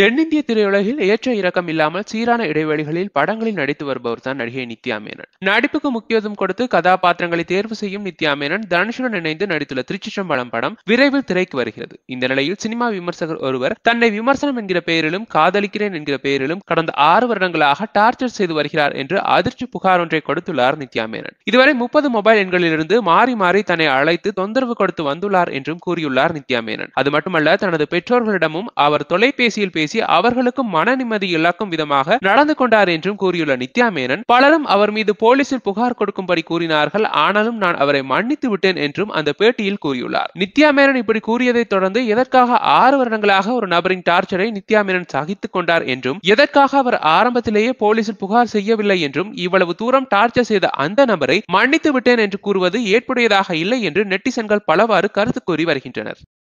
தென்னிந்திய திரையுலகில் ஏற்ற இறக்கம் இல்லாமல் சீரான இடைவெளிகளில் படங்களில் நடித்து வருபவர் தான் நடிகை நித்யா மேனன் நடிப்புக்கு முக்கியத்துவம் கொடுத்து கதாபாத்திரங்களை தேர்வு செய்யும் நித்யா மேனன் தனுஷுடன் இணைந்து நடித்துள்ள சம்பளம் படம் விரைவில் திரைக்கு வருகிறது இந்த நிலையில் சினிமா விமர்சகர் ஒருவர் தன்னை விமர்சனம் என்கிற பெயரிலும் காதலிக்கிறேன் என்கிற பெயரிலும் கடந்த ஆறு வருடங்களாக டார்ச்சர் செய்து வருகிறார் என்று அதிர்ச்சி புகார் ஒன்றை கொடுத்துள்ளார் நித்யா மேனன் இதுவரை முப்பது மொபைல் எண்களிலிருந்து மாறி மாறி தன்னை அழைத்து தொந்தரவு கொடுத்து வந்துள்ளார் என்றும் கூறியுள்ளார் நித்யா மேனன் அது மட்டுமல்ல தனது பெற்றோர்களிடமும் அவர் தொலைபேசியில் பேசி அவர்களுக்கும் மன நிம்மதி இழக்கும் விதமாக நடந்து கொண்டார் என்றும் கூறியுள்ள நித்யா மேனன் பலரும் அவர் மீது போலீசில் புகார் கொடுக்கும்படி கூறினார்கள் ஆனாலும் நான் அவரை மன்னித்து விட்டேன் என்றும் அந்த பேட்டியில் கூறியுள்ளார் நித்யா மேனன் இப்படி கூறியதை தொடர்ந்து எதற்காக ஆறு வருடங்களாக ஒரு நபரின் டார்ச்சரை நித்யா மேனன் சகித்துக் கொண்டார் என்றும் எதற்காக அவர் ஆரம்பத்திலேயே போலீசில் புகார் செய்யவில்லை என்றும் இவ்வளவு தூரம் டார்ச்சர் செய்த அந்த நபரை மன்னித்து விட்டேன் என்று கூறுவது ஏற்புடையதாக இல்லை என்று நெட்டிசன்கள் பலவாறு கருத்து கூறி வருகின்றனர்